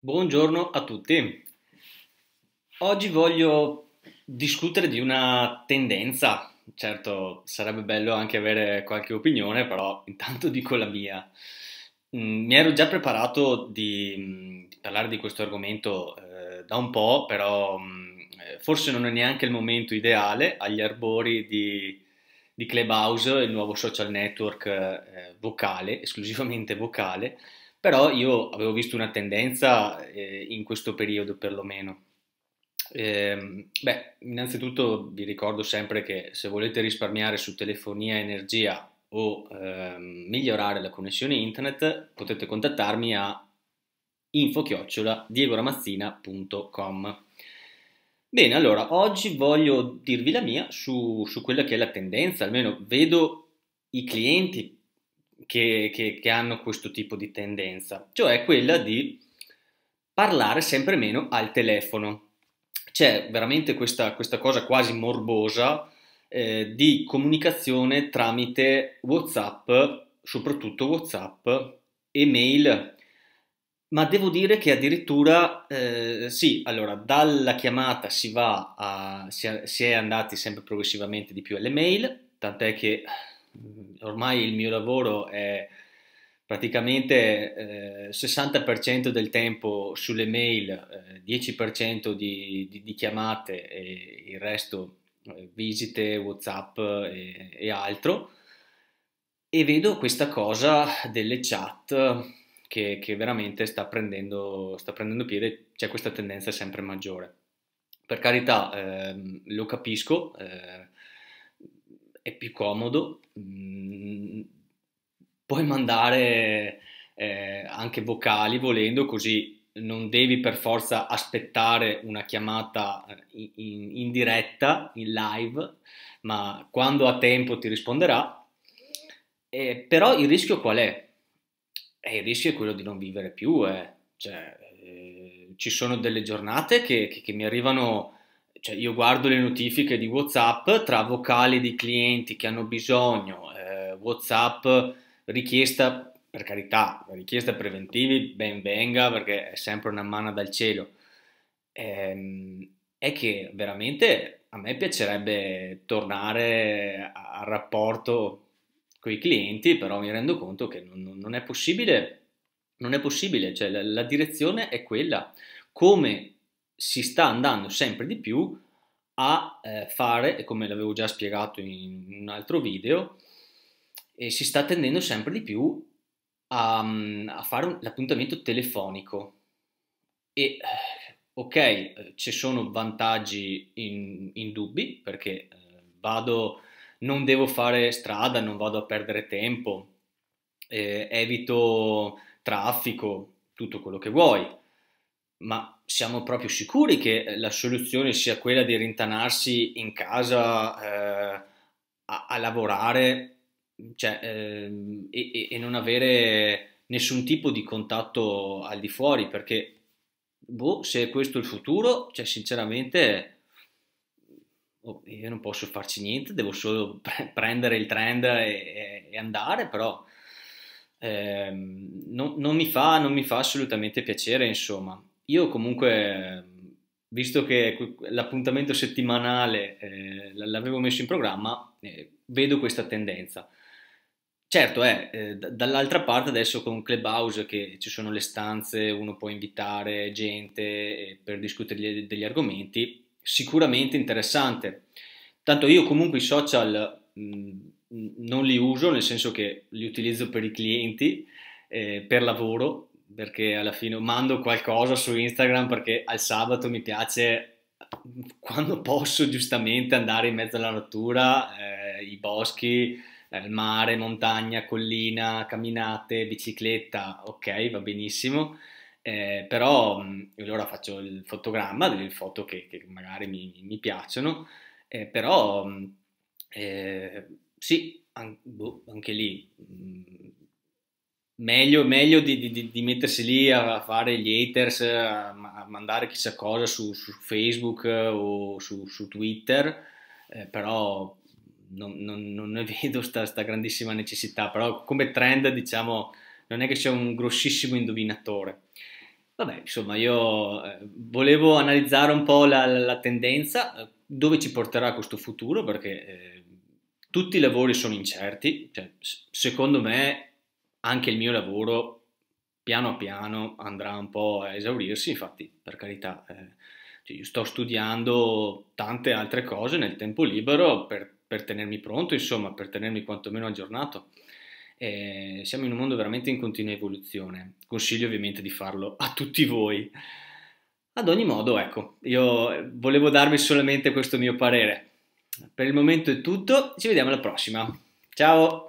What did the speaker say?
Buongiorno a tutti. Oggi voglio discutere di una tendenza. Certo, sarebbe bello anche avere qualche opinione, però intanto dico la mia. Mm, mi ero già preparato di, mm, di parlare di questo argomento eh, da un po', però mm, eh, forse non è neanche il momento ideale agli arbori di, di Clubhouse, il nuovo social network eh, vocale, esclusivamente vocale, però io avevo visto una tendenza eh, in questo periodo perlomeno. Eh, beh, innanzitutto vi ricordo sempre che se volete risparmiare su telefonia e energia o eh, migliorare la connessione internet potete contattarmi a info diegoramazzinacom Bene, allora, oggi voglio dirvi la mia su, su quella che è la tendenza, almeno vedo i clienti che, che, che hanno questo tipo di tendenza, cioè quella di parlare sempre meno al telefono. C'è veramente questa, questa cosa quasi morbosa eh, di comunicazione tramite WhatsApp, soprattutto WhatsApp e mail. Ma devo dire che addirittura eh, sì, allora dalla chiamata si va a, si, è andati sempre progressivamente di più alle mail, tant'è che ormai il mio lavoro è praticamente eh, 60% del tempo sulle mail, eh, 10% di, di, di, chiamate e il resto eh, visite, Whatsapp e, e, altro. E vedo questa cosa delle chat che, che veramente sta prendendo, sta prendendo piede, c'è questa tendenza sempre maggiore. Per carità, ehm, lo capisco eh, è più comodo, mm, puoi mandare eh, anche vocali volendo, così non devi per forza aspettare una chiamata eh, in, in, in diretta, in live, ma quando ha tempo ti risponderà. Eh, però il rischio qual è? Eh, il rischio è quello di non vivere più, eh. Cioè, eh, ci sono delle giornate che, che, che mi arrivano cioè io guardo le notifiche di WhatsApp tra vocali di clienti che hanno bisogno, eh, WhatsApp richiesta, per carità, richiesta preventivi, ben venga perché è sempre una manna dal cielo. Eh, è che veramente a me piacerebbe tornare al rapporto con i clienti, però mi rendo conto che non, non è possibile, non è possibile, cioè la, la direzione è quella. Come si sta andando sempre di più a eh, fare, come l'avevo già spiegato in un altro video, e si sta tendendo sempre di più a, mm, a fare un, l'appuntamento telefonico. E eh, ok, ci sono vantaggi in, in dubbi perché eh, vado, non devo fare strada, non vado a perdere tempo, eh, evito traffico, tutto quello che vuoi ma siamo proprio sicuri che eh, la soluzione sia quella di rintanarsi in casa eh, a, a, lavorare cioè, eh, e, e, non avere nessun tipo di contatto al di fuori? Perché boh, se è questo il futuro, cioè, sinceramente oh, io non posso farci niente, devo solo pre- prendere il trend e, e andare, però... Eh, non, non, mi fa, non mi fa assolutamente piacere, insomma io comunque, visto che l'appuntamento settimanale eh, l'avevo messo in programma, eh, vedo questa tendenza. Certo, eh, eh dall'altra parte adesso con Clubhouse che ci sono le stanze, uno può invitare gente eh, per discutere degli argomenti, sicuramente interessante. Tanto io comunque i social mh, mm, non li uso, nel senso che li utilizzo per i clienti, eh, per lavoro, perché alla fine mando qualcosa su Instagram perché al sabato mi piace quando posso giustamente andare in mezzo alla natura, eh, i boschi, eh, il mare, montagna, collina, camminate, bicicletta, ok, va benissimo. Eh, però allora faccio il fotogramma delle foto che, che magari mi, mi piacciono, eh, però eh, sì, an- boh, anche lì meglio, meglio di, di, di, mettersi lì a fare gli haters, a, mandare chissà cosa su, su Facebook o su, su Twitter, eh, però non, non, non, ne vedo questa grandissima necessità, però come trend diciamo non è che sia un grossissimo indovinatore. Vabbè, insomma, io eh, volevo analizzare un po' la, la tendenza, eh, dove ci porterà questo futuro, perché eh, tutti i lavori sono incerti, cioè, secondo me anche il mio lavoro piano piano andrà un po' a esaurirsi, infatti per carità, eh, cioè io sto studiando tante altre cose nel tempo libero per, per tenermi pronto, insomma, per tenermi quantomeno aggiornato. Eh, siamo in un mondo veramente in continua evoluzione, consiglio ovviamente di farlo a tutti voi. Ad ogni modo, ecco, io volevo darvi solamente questo mio parere. Per il momento è tutto, ci vediamo alla prossima. Ciao!